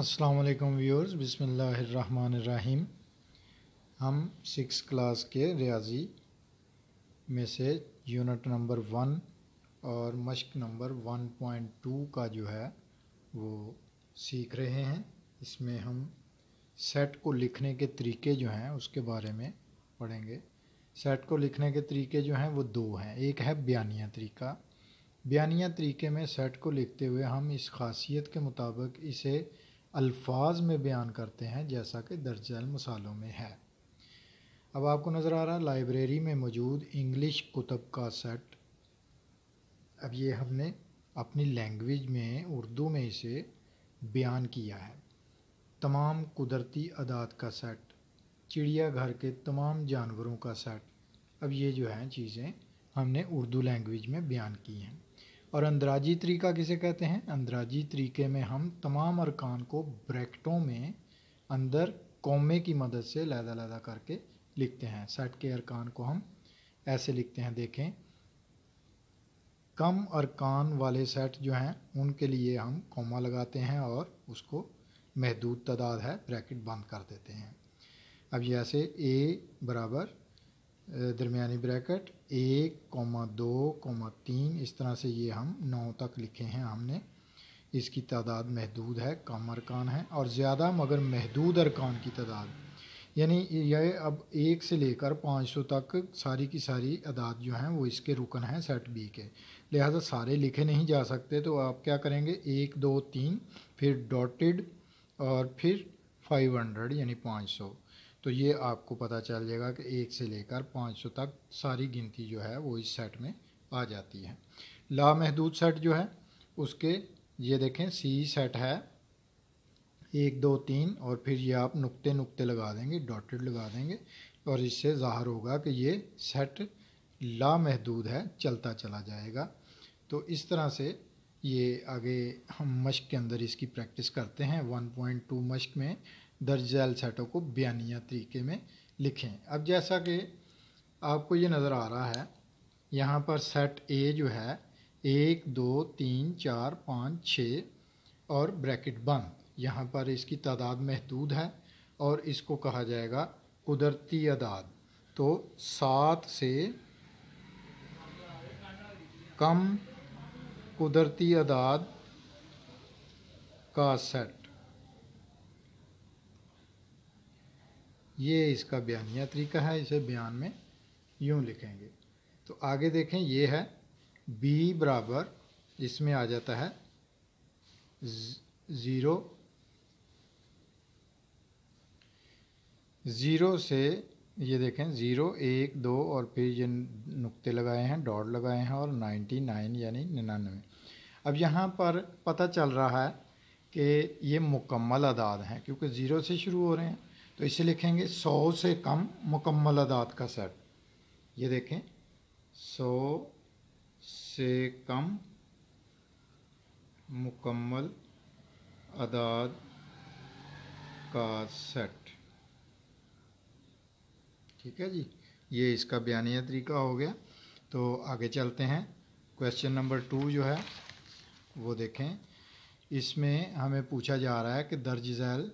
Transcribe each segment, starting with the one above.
अस्सलाम वालेकुम व्यूअर्स रहीम हम सिक्स क्लास के रियाजी में से यूनिट नंबर वन और मश्क नंबर वन पॉइंट टू का जो है वो सीख रहे हैं इसमें हम सेट को लिखने के तरीके जो हैं उसके बारे में पढ़ेंगे सेट को लिखने के तरीके जो हैं वो दो हैं एक है बयानिया तरीका बयानिया तरीके में सेट को लिखते हुए हम इस खासियत के मुताबिक इसे अल्फाज में बयान करते हैं जैसा कि दर्जल मसालों में है अब आपको नज़र आ रहा है लाइब्रेरी में मौजूद इंग्लिश कुतब का सेट अब ये हमने अपनी लैंग्वेज में उर्दू में इसे बयान किया है तमाम कुदरती अदात का सेट चिड़ियाघर के तमाम जानवरों का सेट अब ये जो हैं चीज़ें हमने उर्दू लैंग्वेज में बयान की हैं और अंदराजी तरीका किसे कहते हैं अंदराजी तरीके में हम तमाम अरकान को ब्रैकेटों में अंदर कौमे की मदद से लहदा लहदा करके लिखते हैं सेट के अरकान को हम ऐसे लिखते हैं देखें कम अरकान वाले सेट जो हैं उनके लिए हम कौमा लगाते हैं और उसको महदूद तादाद है ब्रैकेट बंद कर देते हैं अब जैसे ए बराबर दरमिया ब्रैकेट एक कौमा दो कौमा तीन इस तरह से ये हम नौ तक लिखे हैं हमने इसकी तादाद महदूद है कम अरकान है और ज़्यादा मगर महदूद अरकान की तादाद यानी यह अब एक से लेकर पाँच सौ तक सारी की सारी अदाद जो हैं वो इसके रुकन हैं सेट बी के लिहाजा सारे लिखे नहीं जा सकते तो आप क्या करेंगे एक दो तीन फिर डॉटेड और फिर फाइव हंड्रेड यानी पाँच सौ तो ये आपको पता चल जाएगा कि एक से लेकर 500 तक सारी गिनती जो है वो इस सेट में आ जाती है लामहदूद सेट जो है उसके ये देखें सी सेट है एक दो तीन और फिर ये आप नुक्ते नुक्ते लगा देंगे डॉटेड लगा देंगे और इससे ज़ाहर होगा कि ये सेट लामहदूद है चलता चला जाएगा तो इस तरह से ये आगे हम मश्क के अंदर इसकी प्रैक्टिस करते हैं 1.2 मश्क में दर्ज झैल सेटों को बयानिया तरीके में लिखें अब जैसा कि आपको ये नज़र आ रहा है यहाँ पर सेट ए जो है एक दो तीन चार पाँच छ और ब्रैकेट बंद यहाँ पर इसकी तादाद महदूद है और इसको कहा जाएगा कुदरती अदाद तो सात से कम कुदरती अदाद का सेट ये इसका बयानिया तरीका है इसे बयान में यूँ लिखेंगे तो आगे देखें ये है b बराबर इसमें आ जाता है ज़ीरो ज़ीरो से ये देखें ज़ीरो एक दो और फिर ये नुक्ते लगाए हैं डॉट लगाए हैं और नाइन्टी नाइन यानी निन्यानवे अब यहाँ पर पता चल रहा है कि ये मुकम्मल आदाद हैं क्योंकि ज़ीरो से शुरू हो रहे हैं तो इसे लिखेंगे सौ से कम मुकम्मल अदात का सेट ये देखें सौ से कम मुकम्मल अदाद का सेट ठीक है जी ये इसका बयानिया तरीका हो गया तो आगे चलते हैं क्वेश्चन नंबर टू जो है वो देखें इसमें हमें पूछा जा रहा है कि दर्ज झैल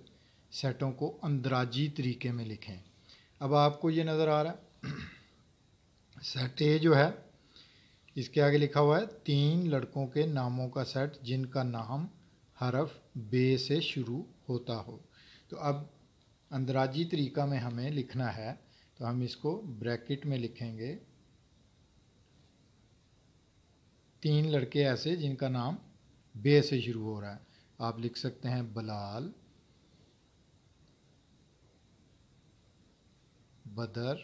सेटों को अंदराजी तरीके में लिखें अब आपको ये नज़र आ रहा है सेट ए जो है इसके आगे लिखा हुआ है तीन लड़कों के नामों का सेट जिनका नाम हरफ बे से शुरू होता हो तो अब अंदराजी तरीका में हमें लिखना है तो हम इसको ब्रैकेट में लिखेंगे तीन लड़के ऐसे जिनका नाम बे से शुरू हो रहा है आप लिख सकते हैं बलाल बदर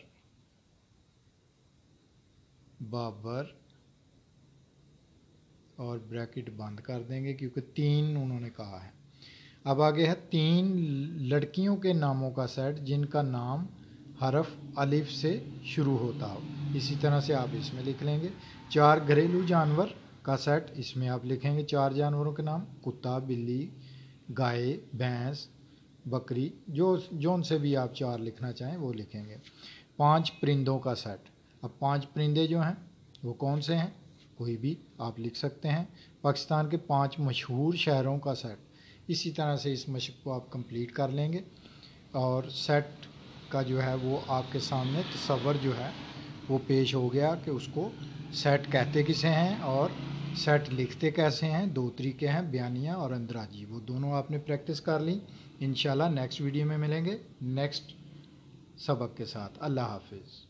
बाबर और ब्रैकेट बंद कर देंगे क्योंकि तीन उन्होंने कहा है अब आगे है तीन लड़कियों के नामों का सेट जिनका नाम हरफ अलिफ से शुरू होता हो इसी तरह से आप इसमें लिख लेंगे चार घरेलू जानवर का सेट इसमें आप लिखेंगे चार जानवरों के नाम कुत्ता बिल्ली गाय भैंस बकरी जो जौन से भी आप चार लिखना चाहें वो लिखेंगे पांच परिंदों का सेट अब पांच परिंदे जो हैं वो कौन से हैं कोई भी आप लिख सकते हैं पाकिस्तान के पांच मशहूर शहरों का सेट इसी तरह से इस मशक को आप कंप्लीट कर लेंगे और सेट का जो है वो आपके सामने तस्वर जो है वो पेश हो गया कि उसको सेट कहते किसे हैं और सेट लिखते कैसे हैं दो तरीके हैं बयानिया और अंदराजी वो दोनों आपने प्रैक्टिस कर ली इन नेक्स्ट वीडियो में मिलेंगे नेक्स्ट सबक के साथ अल्लाह हाफिज़